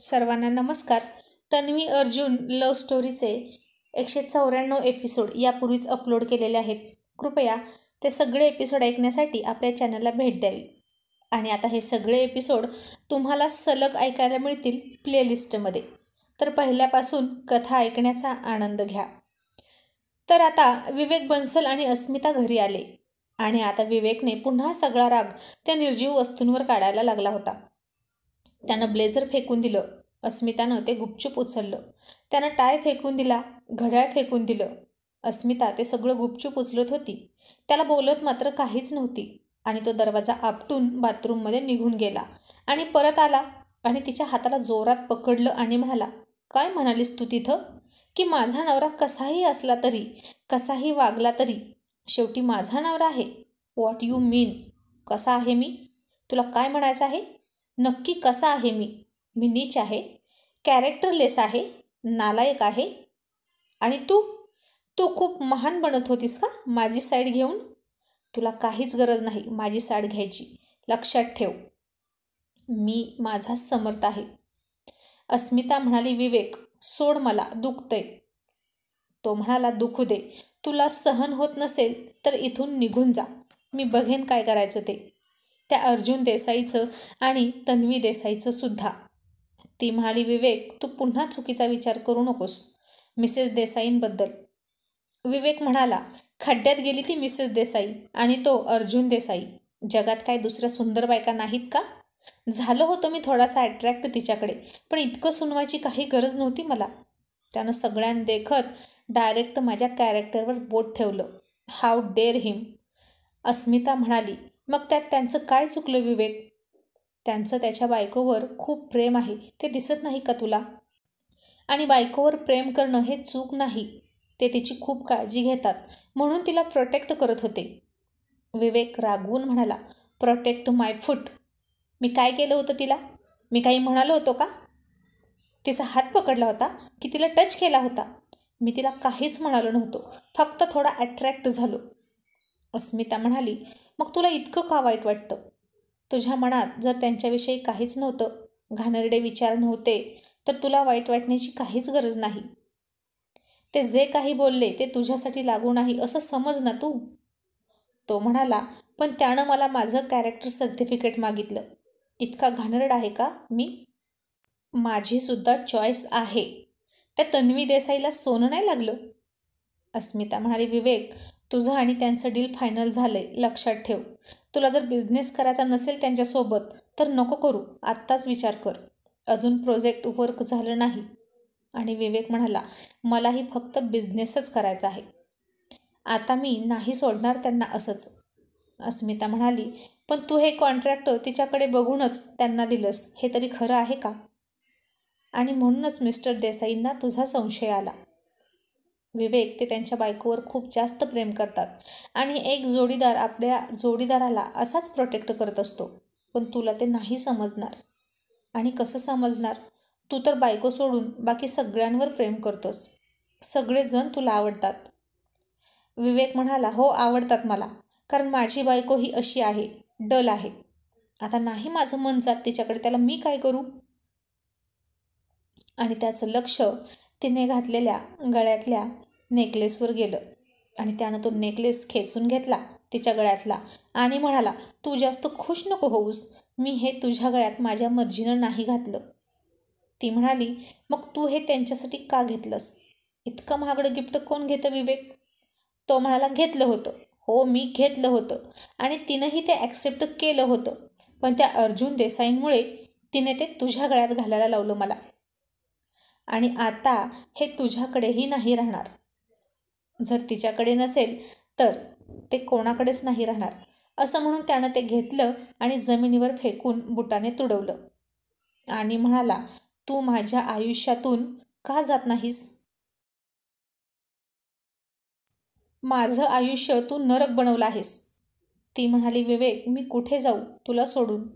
सर्वांना नमस्कार तन्वी अर्जुन लव स्टोरीचे एकशे चौऱ्याण्णव एपिसोड यापूर्वीच अपलोड केलेले आहेत कृपया ते सगळे एपिसोड ऐकण्यासाठी आपल्या चॅनलला भेट द्यावी आणि आता हे सगळे एपिसोड तुम्हाला सलग ऐकायला मिळतील प्लेलिस्टमध्ये तर पहिल्यापासून कथा ऐकण्याचा आनंद घ्या तर आता विवेक बन्सल आणि अस्मिता घरी आले आणि आता विवेकने पुन्हा सगळा राग त्या निर्जीव वस्तूंवर काढायला लागला होता त्यानं ब्लेझर फेकून दिलं अस्मितानं ते गुपचूप उचललं त्यानं टाय फेकून दिला घड्याळ फेकून दिलं अस्मिता ते सगळं गुपचूप उचलत होती त्याला बोलत मात्र काहीच नव्हती आणि तो दरवाजा आपटून बाथरूममध्ये निघून गेला आणि परत आला आणि तिच्या हाताला जोरात पकडलं आणि म्हणाला काय म्हणालीस तू तिथं की माझा नवरा कसाही असला तरी कसाही वागला तरी शेवटी माझा नवरा आहे वॉट यू मीन कसा आहे मी तुला काय म्हणायचं आहे नक्की कसा आहे मी मी नीच आहे कॅरेक्टरलेस आहे नालायक आहे आणि तू तू खूप महान बनत होतीस का माझी साईड घेऊन तुला काहीच गरज नाही माझी साड घ्यायची लक्षात ठेव मी माझा समर्थ आहे अस्मिता म्हणाली विवेक सोड मला दुखतंय तो म्हणाला दुखू दे तुला सहन होत नसेल तर इथून निघून जा मी बघेन काय करायचं ते त्या अर्जुन देसाईचं आणि तन्वी देसाईचं सुद्धा ती म्हणाली विवेक तू पुन्हा चुकीचा विचार करू नकोस मिसेस देसाईंबद्दल विवेक म्हणाला खड्ड्यात गेली ती मिसेस देसाई आणि तो अर्जुन देसाई जगात काय दुसऱ्या सुंदर बायका नाहीत का झालं होतं मी थोडासा अट्रॅक्ट तिच्याकडे पण इतकं सुनवायची काही गरज नव्हती मला त्यानं देखत डायरेक्ट माझ्या कॅरेक्टरवर बोट ठेवलं हाऊ डेअर हिम अस्मिता म्हणाली मग त्यात त्यांचं काय चुकलं विवेक त्यांचं त्याच्या बायकोवर खूप प्रेम आहे ते दिसत नाही का तुला आणि बायकोवर प्रेम करणं हे चूक नाही ते तिची खूप काळजी घेतात म्हणून तिला प्रोटेक्ट करत होते विवेक रागवून म्हणाला प्रोटेक्ट माय फूट मी काय केलं होतं तिला मी काही म्हणालो होतो का तिचा हात पकडला होता की तिला टच केला होता मी तिला काहीच म्हणालो नव्हतो फक्त थोडा अट्रॅक्ट झालो अस्मिता म्हणाली मग तुला इतकं का वाईट वाटतं तुझ्या मनात जर त्यांच्याविषयी काहीच नव्हतं घाणेरडे विचार नव्हते तर तुला वाईट वाटण्याची काहीच गरज नाही ते जे काही बोलले ते तुझ्यासाठी लागू नाही असं समज ना तू तो म्हणाला पण त्यानं मला माझं कॅरेक्टर सर्टिफिकेट मागितलं इतका घानरड आहे का मी माझीसुद्धा चॉईस आहे त्या तन्वी देसाईला सोनं नाही लागलं अस्मिता म्हणाली विवेक तुझं आणि त्यांचं डील फायनल झालंय लक्षात ठेव तुला जर बिझनेस करायचा नसेल त्यांच्यासोबत तर नको करू आत्ताच विचार कर अजून प्रोजेक्ट वर्क झालं नाही आणि विवेक म्हणाला मलाही फक्त बिझनेसच करायचा आहे आता मी नाही सोडणार त्यांना असंच अस्मिता म्हणाली पण तू हे कॉन्ट्रॅक्ट तिच्याकडे बघूनच त्यांना दिलंस हे तरी खरं आहे का आणि म्हणूनच मिस्टर देसाईंना तुझा संशय आला विवेक ते त्यांच्या बायकोवर खूप जास्त प्रेम करतात आणि एक जोडीदार आपल्या जोडीदाराला असाच प्रोटेक्ट करत असतो पण तुला ते नाही समजणार आणि कसं समजणार तू तर बायको सोडून बाकी सगळ्यांवर प्रेम करतोस सगळेजण तुला आवडतात विवेक म्हणाला हो आवडतात मला कारण माझी बायको ही अशी आहे डल आहे आता नाही माझं मन जात तिच्याकडे त्याला मी काय करू आणि त्याचं लक्ष तिने घातलेल्या गळ्यातल्या नेकलेसवर गेलं आणि त्यानं तो नेकलेस खेचून घेतला तिच्या गळ्यातला आणि म्हणाला तू जास्त खुश नको होऊस मी हे तुझ्या गळ्यात माझ्या मर्जीनं नाही घातलं ती म्हणाली मग तू हे त्यांच्यासाठी का घेतलंस इतकं महागडं गिफ्ट कोण घेतं विवेक तो म्हणाला घेतलं होतं हो मी घेतलं होतं आणि तिनंही ते ॲक्सेप्ट केलं होतं पण त्या अर्जुन देसाईंमुळे तिने ते तुझ्या गळ्यात घालायला लावलं मला आणि आता हे तुझ्याकडेही नाही राहणार जर तिच्याकडे नसेल तर ते कोणाकडेच नाही राहणार असं म्हणून त्यानं ते घेतलं आणि जमिनीवर फेकून बुटाने तुडवलं आणि म्हणाला तू माझ्या आयुष्यातून का जात नाहीस माझं आयुष्य तू नरक बनवलं आहेस ती म्हणाली विवेक मी कुठे जाऊ तुला सोडून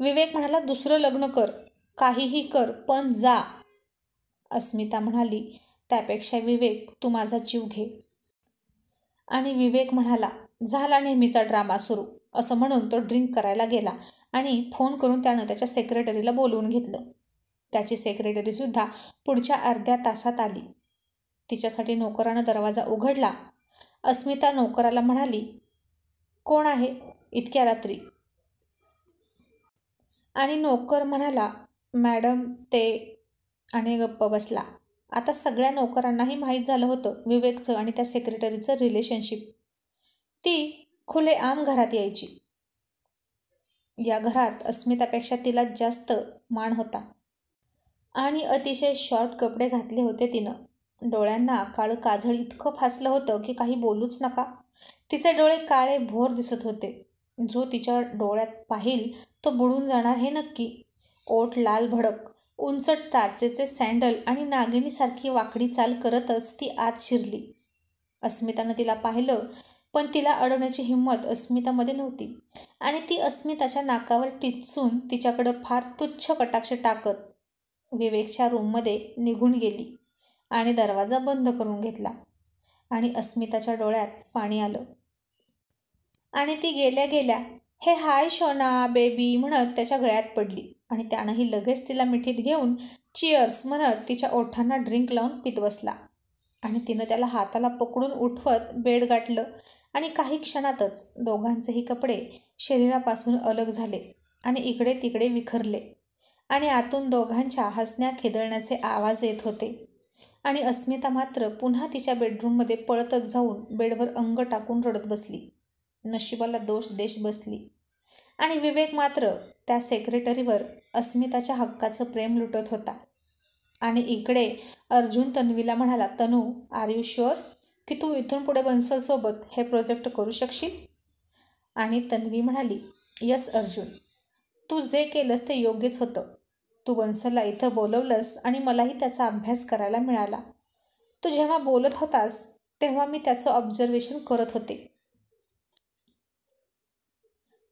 विवेक म्हणाला दुसरं लग्न कर काहीही कर पण जा अस्मिता म्हणाली त्यापेक्षा विवेक तू माझा जीव घे आणि विवेक म्हणाला झाला नेहमीचा ड्रामा सुरू असं म्हणून तो ड्रिंक करायला गेला आणि फोन करून त्यानं त्याच्या सेक्रेटरीला बोलवून घेतलं त्याची सेक्रेटरीसुद्धा पुढच्या अर्ध्या तासात आली तिच्यासाठी नोकरानं दरवाजा उघडला अस्मिता नोकराला म्हणाली कोण आहे इतक्या रात्री आणि नोकर म्हणाला मॅडम ते आणि गप्प बसला आता सगळ्या नोकरांनाही माहीत झालं होतं विवेकचं आणि त्या सेक्रेटरीचं रिलेशनशिप ती खुलेआम घरात यायची या घरात अस्मितापेक्षा तिला जास्त मान होता आणि अतिशय शॉर्ट कपडे घातले होते तिनं डोळ्यांना काळं काजळ इतकं फासलं होतं की काही बोलूच नका तिचे डोळे काळे भोर दिसत होते जो तिच्या डोळ्यात पाहिल तो बुडून जाणार हे नक्की ओठ लाल भडक उंचट टाचेचे सँडल आणि नागिणीसारखी वाकडी चाल करतच ती आत शिरली अस्मितानं तिला पाहिलं पण तिला अडवण्याची हिंमत अस्मितामध्ये नव्हती आणि ती अस्मिताच्या नाकावर टिचून तिच्याकडं फार तुच्छ कटाक्ष टाकत विवेकच्या रूममध्ये निघून गेली आणि दरवाजा बंद करून घेतला आणि अस्मिताच्या डोळ्यात पाणी आलं आणि ती गेल्या गेल्या हे हाय शोना बेबी म्हणत त्याच्या गळ्यात पडली आणि त्यानंही लगेच तिला मिठीत घेऊन चिअर्स म्हणत तिच्या ओठांना ड्रिंक लावून पित बसला आणि तिनं त्याला हाताला पकडून उठवत बेड गाठलं आणि काही क्षणातच दोघांचेही कपडे शरीरापासून अलग झाले आणि इकडे तिकडे विखरले आणि आतून दोघांच्या हसण्या खेदळण्याचे आवाज येत होते आणि अस्मिता मात्र पुन्हा तिच्या बेडरूममध्ये पळतच जाऊन बेडवर अंग टाकून रडत बसली नशिबाला दोष देश बसली आणि विवेक मात्र त्या सेक्रेटरीवर अस्मिताच्या हक्काचं प्रेम लुटत होता आणि इकडे अर्जुन तन्वीला म्हणाला तनू आर यू शुअर की तू इथून पुढे बन्सलसोबत हे प्रोजेक्ट करू शकशील आणि तन्वी म्हणाली यस अर्जुन तू जे केलंस ते योग्यच होतं तू बन्सलला इथं बोलवलंस आणि मलाही त्याचा अभ्यास करायला मिळाला तू जेव्हा बोलत होतास तेव्हा मी त्याचं ऑब्झर्वेशन करत होते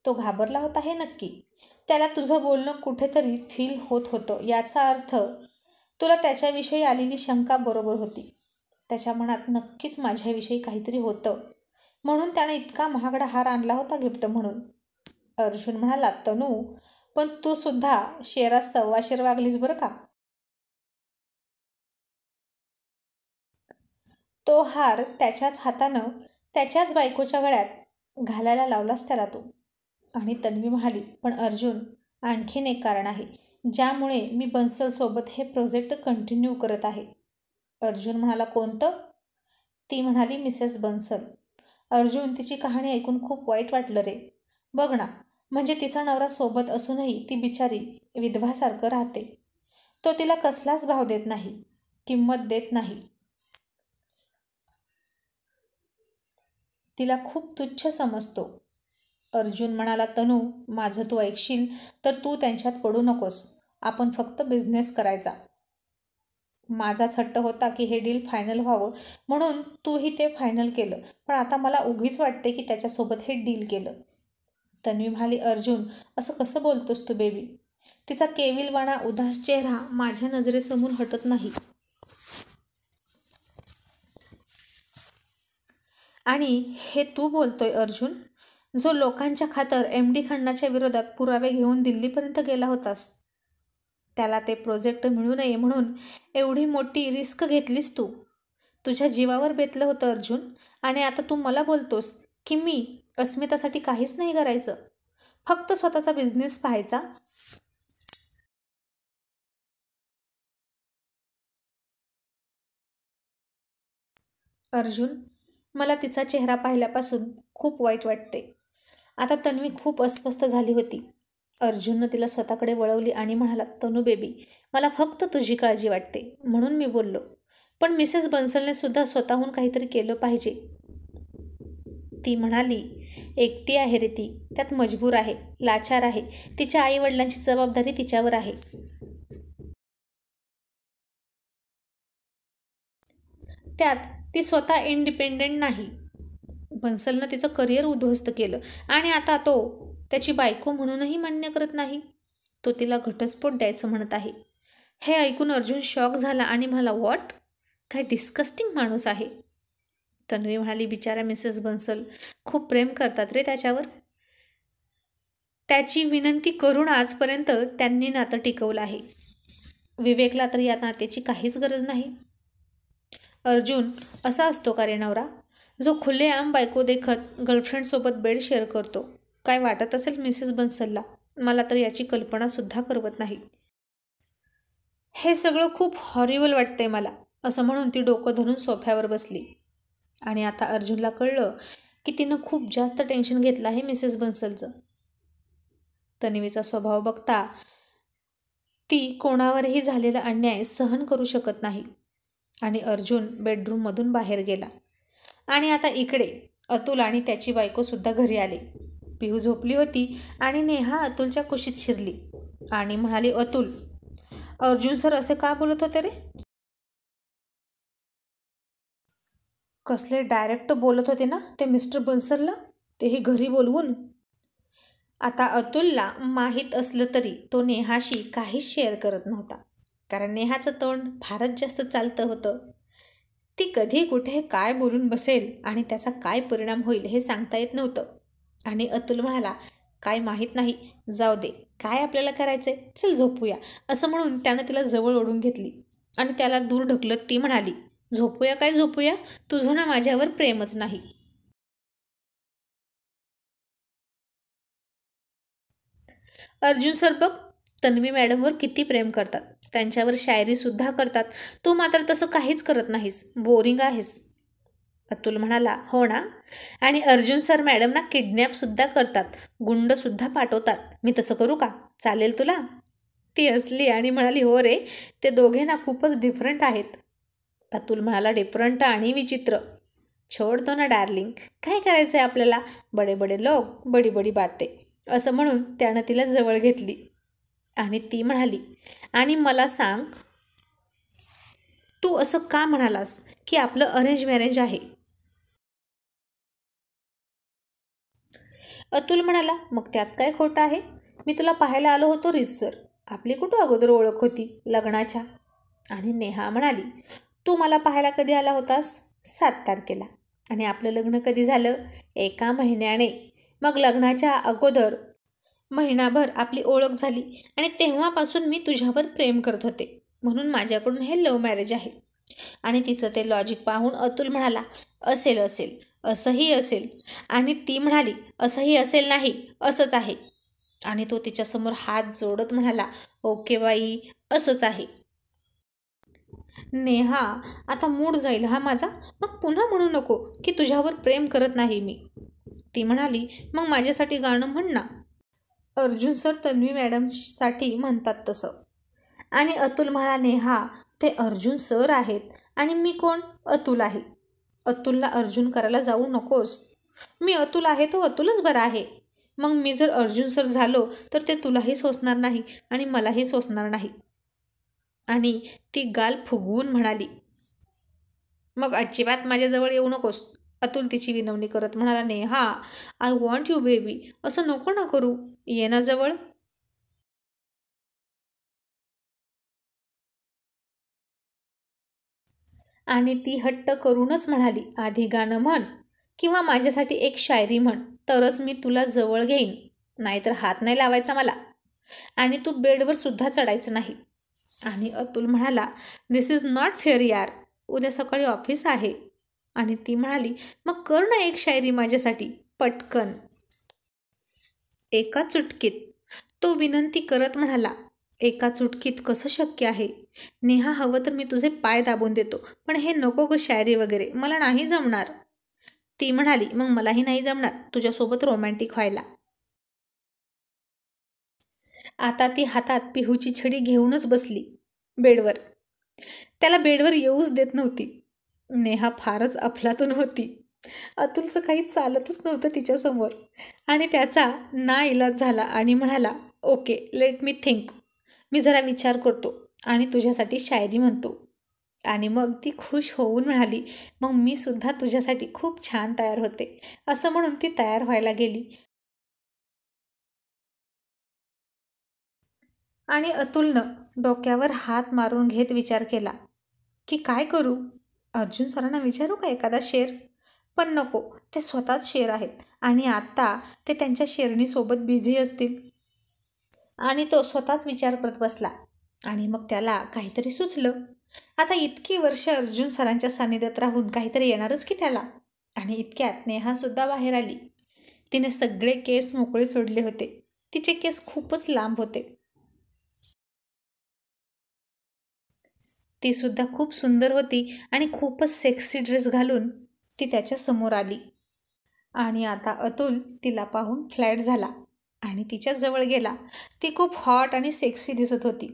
तो घाबरला होता हे नक्की त्याला तुझं बोलणं कुठेतरी फील होत होतं याचा अर्थ तुला त्याच्याविषयी आलेली शंका बरोबर होती त्याच्या मनात नक्कीच माझ्याविषयी काहीतरी होतं म्हणून त्यानं इतका महागडा हार आणला होता गिफ्ट म्हणून अर्जुन म्हणाला तनू पण तू सुद्धा शेरा सव्वा शेर वागलीस बरं का तो हार त्याच्याच हातानं त्याच्याच बायकोच्या गळ्यात घालायला लावलास त्याला तू आणि तन्वी म्हणाली पण अर्जुन आणखीन एक कारण आहे ज्यामुळे मी बन्सलसोबत हे प्रोजेक्ट कंटिन्यू करत आहे अर्जुन म्हणाला कोणतं ती म्हणाली मिसेस बन्सल अर्जुन तिची कहाणी ऐकून खूप वाईट वाटलं रे बघ ना म्हणजे तिचा नवरा सोबत असूनही ती बिचारी विधवासारखं राहते तो तिला कसलाच भाव देत नाही किंमत देत नाही तिला खूप तुच्छ समजतो अर्जुन म्हणाला तनू माझं तू ऐकशील तर तू त्यांच्यात पडू नकोस आपण फक्त बिझनेस करायचा माझा हट्ट होता की हे डील फायनल व्हावं म्हणून तूही ते फायनल केलं पण आता मला उगीच वाटते की त्याच्यासोबत हे डील केलं तन्वी म्हणाली अर्जुन असं कसं बोलतोस तू बेबी तिचा केविलवाणा उदास चेहरा माझ्या नजरेसमोर हटत नाही आणि हे तू बोलतोय अर्जुन जो लोकांच्या खातर एम डी खंडाच्या विरोधात पुरावे घेऊन दिल्लीपर्यंत गेला होतास त्याला ते प्रोजेक्ट मिळू नये म्हणून एवढी मोठी रिस्क घेतलीस तू तुझ्या जीवावर बेतलं होतं अर्जुन आणि आता तू मला बोलतोस की मी अस्मितासाठी काहीच नाही करायचं फक्त स्वतःचा बिझनेस पाहायचा अर्जुन मला तिचा चेहरा पाहिल्यापासून खूप वाईट वाटते आता तन्वी खूप अस्वस्थ झाली होती अर्जुननं तिला स्वतःकडे वळवली आणि म्हणाला तनू बेबी मला फक्त तुझी काळजी वाटते म्हणून मी बोललो पण मिसेस बन्सलने सुद्धा स्वतःहून काहीतरी केलं पाहिजे ती म्हणाली एकटी आहे रे ती त्यात मजबूर आहे लाचार आहे तिच्या आईवडिलांची जबाबदारी तिच्यावर आहे त्यात ती स्वतः इंडिपेंडेंट नाही बन्सलनं तिचं करिअर उद्ध्वस्त केलं आणि आता तो त्याची बायको म्हणूनही मान्य करत नाही तो तिला घटस्फोट द्यायचं म्हणत आहे हे ऐकून अर्जुन शॉक झाला आणि मला वॉट काय डिस्कस्टिंग माणूस आहे तन्वी म्हणाली बिचारा मिसेस बन्सल खूप प्रेम करतात रे त्याच्यावर त्याची विनंती करून आजपर्यंत त्यांनी नातं टिकवलं आहे विवेकला तर या नात्याची काहीच गरज नाही अर्जुन असा असतो का रे नवरा जो खुलेआम बायको देखत गर्लफ्रेंडसोबत बेड शेअर करतो काय वाटत असेल मिसेस बन्सलला मला तर याची कल्पनासुद्धा करवत नाही हे सगळं खूप हॉरिबल वाटतंय मला असं म्हणून ती डोकं धरून सोफ्यावर बसली आणि आता अर्जुनला कळलं की तिनं खूप जास्त टेन्शन घेतलं आहे मिसेस बन्सलचं तन्वीचा स्वभाव बघता ती कोणावरही झालेला अन्याय सहन करू शकत नाही आणि अर्जुन बेडरूममधून बाहेर गेला आणि आता इकडे अतुल आणि त्याची बायकोसुद्धा घरी आले पिहू झोपली होती आणि नेहा अतुलच्या कुशीत शिरली आणि म्हणाली अतुल अर्जुन सर असे का बोलत होते रे कसले डायरेक्ट बोलत होते ना ते मिस्टर बन्सरला तेही घरी बोलवून आता अतुलला माहीत असलं तरी तो नेहाशी काहीच शेअर करत नव्हता कारण नेहाचं तोंड फारच जास्त चालतं होतं ती कधी कुठे काय बोलून बसेल आणि त्याचा काय परिणाम होईल हे सांगता येत नव्हतं आणि अतुल म्हणाला काय माहीत नाही जाऊ दे काय आपल्याला करायचंय चल झोपूया असं म्हणून त्यानं तिला जवळ ओढून घेतली आणि त्याला दूर ढकलत ती म्हणाली झोपूया काय झोपूया तुझं ना माझ्यावर प्रेमच नाही अर्जुन सर बघ तन्वी मॅडमवर किती प्रेम करतात त्यांच्यावर शायरीसुद्धा करतात तू मात्र तसं काहीच करत नाहीस बोरिंग आहेस अतुल म्हणाला हो ना आणि अर्जुन सर मॅडम ना किडनॅपसुद्धा करतात गुंडसुद्धा पाठवतात मी तसं करू का चालेल तुला ती असली आणि म्हणाली हो रे ते दोघे ना खूपच डिफरंट आहेत अतुल म्हणाला डिफरंट आणि विचित्र छोडतो ना डार्लिंग काय करायचं आहे आपल्याला बडे बडे लोक बडी बडी बाते असं म्हणून त्यानं तिला जवळ घेतली आणि ती म्हणाली आणि मला सांग तू असं का म्हणालास की आपलं अरेंज मॅरेज आहे अतुल म्हणाला मग त्यात काय खोटं आहे मी तुला पाहायला आलो होतो रीतसर आपली कुठं अगोदर ओळख होती लग्नाच्या आणि नेहा म्हणाली तू मला पाहायला कधी आला होतास सात तारखेला आणि आपलं लग्न कधी झालं एका महिन्याने मग लग्नाच्या अगोदर महिनाभर आपली ओळख झाली आणि तेव्हापासून मी तुझ्यावर प्रेम करत होते म्हणून माझ्याकडून हे लव्ह मॅरेज आहे आणि तिचं ते लॉजिक पाहून अतुल म्हणाला असेल असेल असंही असेल आणि ती म्हणाली असंही असेल नाही असंच आहे आणि तो तिच्यासमोर हात जोडत म्हणाला ओके बाई असंच आहे नेहा आता मूड जाईल हा माझा मग पुन्हा म्हणू नको की तुझ्यावर प्रेम करत नाही मी ती म्हणाली मग माझ्यासाठी गाणं म्हण ना अर्जुन सर तन्वी मॅडमसाठी म्हणतात तसं आणि अतुल म्हणाले हा ते अर्जुन सर आहेत आणि मी कोण अतुल आहे अतुलला अर्जुन करायला जाऊ नकोस मी अतुल आहे तो अतुलच बरा आहे मग मी जर अर्जुन सर झालो तर ते तुलाही सोसणार नाही आणि मलाही सोसणार नाही आणि ती गाल फुगवून म्हणाली मग अजिबात माझ्याजवळ येऊ नकोस अतुल तिची विनवणी करत म्हणाला Neha I want you baby असं नको ना करू ये ना जवळ आणि ती हट्ट करूनच म्हणाली आधी गाणं म्हण किंवा माझ्यासाठी एक शायरी म्हण तरच मी तुला जवळ घेईन नाहीतर हात नाही लावायचा मला आणि तू बेडवर सुद्धा चढायचं नाही आणि अतुल म्हणाला दिस इज नॉट फेअर यार उद्या सकाळी ऑफिस आहे आणि ती म्हणाली मग कर ना एक शायरी माझ्यासाठी पटकन एका चुटकीत तो विनंती करत म्हणाला एका चुटकीत कसं शक्य आहे नेहा हवं तर मी तुझे पाय दाबून देतो पण हे नको ग शायरी वगैरे मला नाही जमणार ती म्हणाली मग मलाही नाही जमणार तुझ्यासोबत रोमॅन्टिक व्हायला आता ती हातात पिहूची छडी घेऊनच बसली बेडवर त्याला बेडवर येऊच देत नव्हती नेहा फारच अफलातून होती अतुलचं काही चालतच नव्हतं तिच्यासमोर आणि त्याचा ना इलाज झाला आणि म्हणाला ओके लेट मी थिंक मी जरा विचार करतो आणि तुझ्यासाठी शायरी म्हणतो आणि मग ती खुश होऊन म्हणाली मग मी सुद्धा तुझ्यासाठी खूप छान तयार होते असं म्हणून ती तयार व्हायला गेली आणि अतुलनं डोक्यावर हात मारून घेत विचार केला की काय करू अर्जुन सरांना विचारू का एखादा शेर पण नको ते स्वतःच शेर आहेत आणि आत्ता ते त्यांच्या शेरणीसोबत बिझी असतील आणि तो स्वतःच विचार करत बसला आणि मग त्याला काहीतरी सुचलं आता इतकी वर्ष अर्जुन सरांच्या सानिध्यात राहून काहीतरी येणारच की त्याला आणि इतक्यात नेहासुद्धा बाहेर आली तिने सगळे केस मोकळे सोडले होते तिचे केस खूपच लांब होते ती सुद्धा खूप सुंदर होती आणि खूपच सेक्सी ड्रेस घालून ती त्याच्या समोर आली आणि आता अतुल तिला पाहून फ्लॅट झाला आणि तिच्या जवळ गेला ती खूप हॉट आणि सेक्सी दिसत होती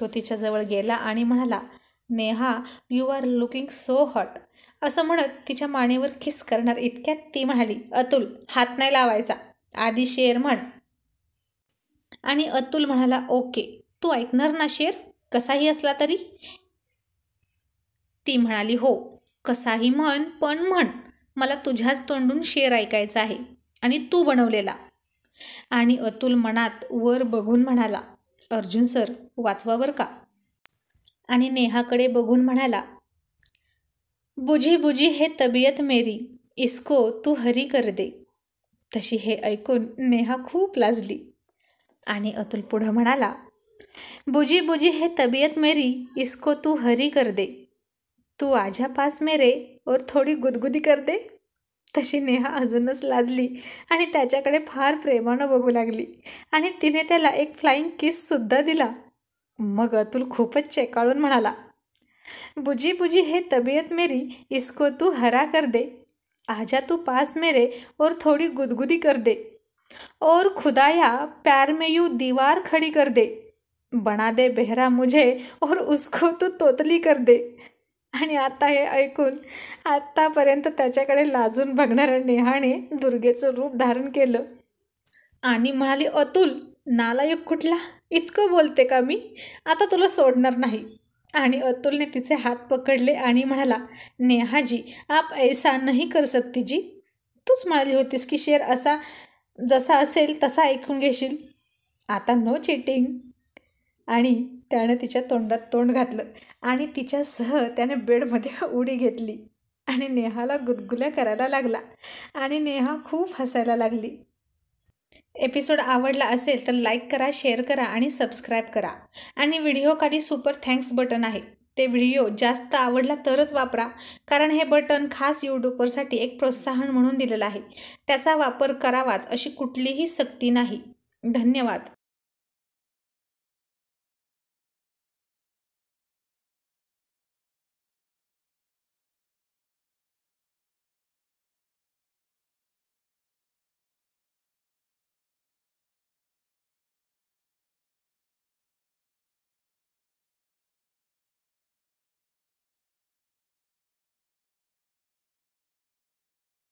तो तिच्याजवळ गेला आणि म्हणाला Neha you are looking so hot असं म्हणत तिच्या मानेवर किस करणार इतक्यात ती म्हणाली अतुल हात नाही लावायचा आधी शेर म्हण आणि अतुल म्हणाला ओके तू ऐकणार ना शेर कसाही असला तरी ती म्हणाली हो कसाही म्हण पण म्हण मला तुझ्याच तोंडून शेर ऐकायचा आहे आणि तू बनवलेला आणि अतुल मनात वर बघून म्हणाला अर्जुन सर वाचवा का आणि नेहाकडे बघून म्हणाला बुझी बुझी हे तबियत मेरी इसको तू हरी कर दे तशी हे ऐकून नेहा खूप लाजली आणि अतुल पुढं म्हणाला बुजी बुजी हे तबियत मेरी इसको तू हरी कर दे तू आझ्या पास मेरे और थोडी गुदगुदी कर दे तशी नेहा अजूनच लाजली आणि त्याच्याकडे फार प्रेमानं बघू लागली आणि तिने त्याला एक फ्लाईंग सुद्धा दिला मग अतुल खूपच चेकाळून म्हणाला बुजी बुजी हे तबियत मेरी इसको तू हरा कर दे आजा तू पास मेरे और थोडी गुदगुदी कर दे और खुदाया प्यार में यू दीवार खड़ी कर दे बना दे बेहरा मुझे और उसको तू तोतली कर दे आणि आता हे ऐकून आत्तापर्यंत त्याच्याकडे लाजून बघणाऱ्या नेहाने दुर्गेचं रूप धारण केलं आणि म्हणाली अतुल नालायक कुठला इतकं बोलते का मी आता तुला सोडणार नाही आणि अतुलने तिचे हात पकडले आणि म्हणाला नेहाजी आप ऐसा नाही कर सकती जी तूच म्हणाली होतीस की शेर असा जसा असेल तसा ऐकून घेशील आता नो चिटिंग आणि त्याने तिच्या तोंडात तोंड घातलं आणि तिच्यासह त्याने बेडमध्ये उडी घेतली आणि नेहाला गुदगुल्या करायला लागला आणि नेहा खूप हसायला लागली एपिसोड आवडला असेल तर लाईक करा शेअर करा आणि सबस्क्राईब करा आणि व्हिडिओ खाली सुपर थँक्स बटन आहे ते व्हिडिओ जास्त आवडला तरच वापरा कारण हे बटन खास यूट्यूबरसाठी एक प्रोत्साहन म्हणून दिलेलं आहे त्याचा वापर करावाच अशी कुठलीही सक्ती नाही धन्यवाद